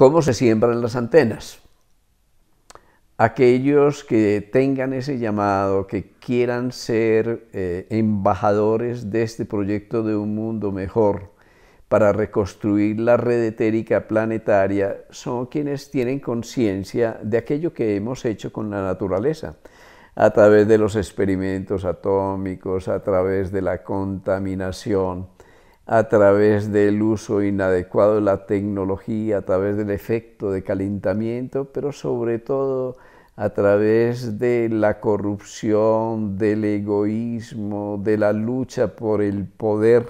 ¿Cómo se siembran las antenas? Aquellos que tengan ese llamado, que quieran ser eh, embajadores de este proyecto de un mundo mejor para reconstruir la red etérica planetaria, son quienes tienen conciencia de aquello que hemos hecho con la naturaleza a través de los experimentos atómicos, a través de la contaminación, a través del uso inadecuado de la tecnología, a través del efecto de calentamiento, pero sobre todo a través de la corrupción, del egoísmo, de la lucha por el poder,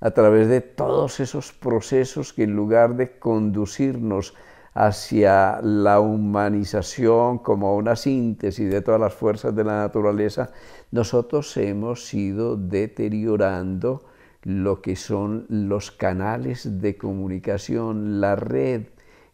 a través de todos esos procesos que en lugar de conducirnos hacia la humanización como una síntesis de todas las fuerzas de la naturaleza, nosotros hemos ido deteriorando lo que son los canales de comunicación, la red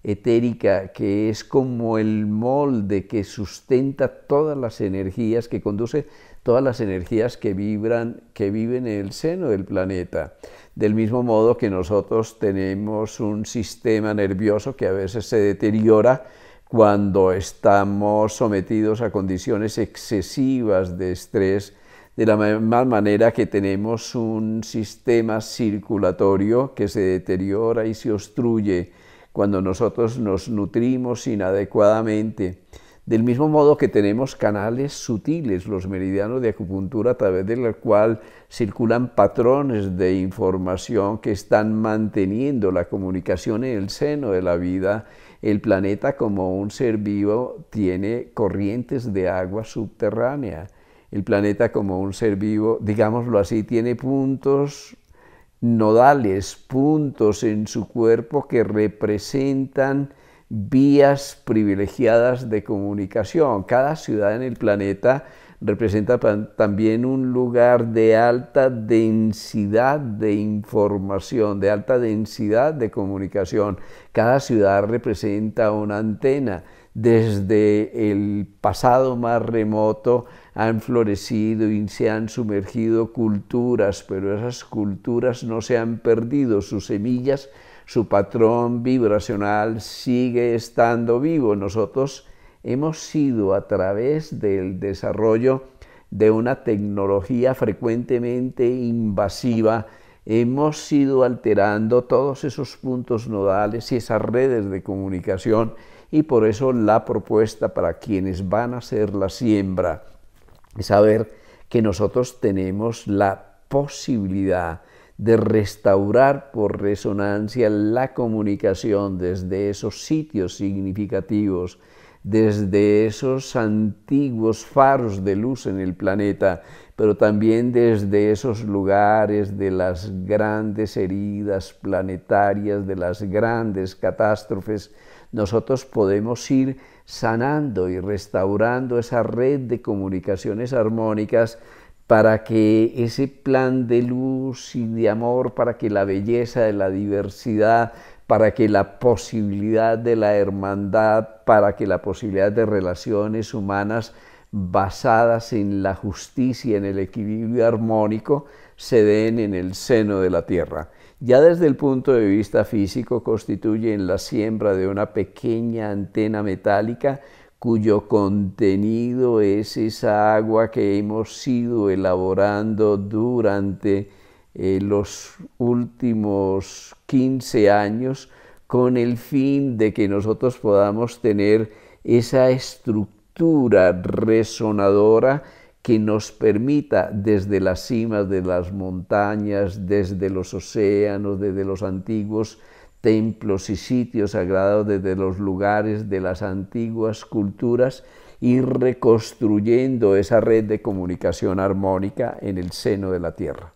etérica que es como el molde que sustenta todas las energías, que conduce todas las energías que vibran, que viven en el seno del planeta. Del mismo modo que nosotros tenemos un sistema nervioso que a veces se deteriora cuando estamos sometidos a condiciones excesivas de estrés, de la misma manera que tenemos un sistema circulatorio que se deteriora y se obstruye cuando nosotros nos nutrimos inadecuadamente. Del mismo modo que tenemos canales sutiles, los meridianos de acupuntura, a través de los cual circulan patrones de información que están manteniendo la comunicación en el seno de la vida. El planeta como un ser vivo tiene corrientes de agua subterránea el planeta como un ser vivo, digámoslo así, tiene puntos nodales, puntos en su cuerpo que representan vías privilegiadas de comunicación. Cada ciudad en el planeta representa también un lugar de alta densidad de información, de alta densidad de comunicación. Cada ciudad representa una antena. Desde el pasado más remoto han florecido y se han sumergido culturas, pero esas culturas no se han perdido, sus semillas su patrón vibracional sigue estando vivo. Nosotros hemos sido a través del desarrollo de una tecnología frecuentemente invasiva, hemos ido alterando todos esos puntos nodales y esas redes de comunicación y por eso la propuesta para quienes van a hacer la siembra es saber que nosotros tenemos la posibilidad de restaurar por resonancia la comunicación desde esos sitios significativos, desde esos antiguos faros de luz en el planeta, pero también desde esos lugares de las grandes heridas planetarias, de las grandes catástrofes, nosotros podemos ir sanando y restaurando esa red de comunicaciones armónicas para que ese plan de luz y de amor, para que la belleza de la diversidad, para que la posibilidad de la hermandad, para que la posibilidad de relaciones humanas basadas en la justicia, en el equilibrio armónico, se den en el seno de la tierra. Ya desde el punto de vista físico en la siembra de una pequeña antena metálica cuyo contenido es esa agua que hemos ido elaborando durante eh, los últimos 15 años con el fin de que nosotros podamos tener esa estructura resonadora que nos permita desde las cimas de las montañas, desde los océanos, desde los antiguos templos y sitios sagrados desde los lugares de las antiguas culturas y reconstruyendo esa red de comunicación armónica en el seno de la tierra.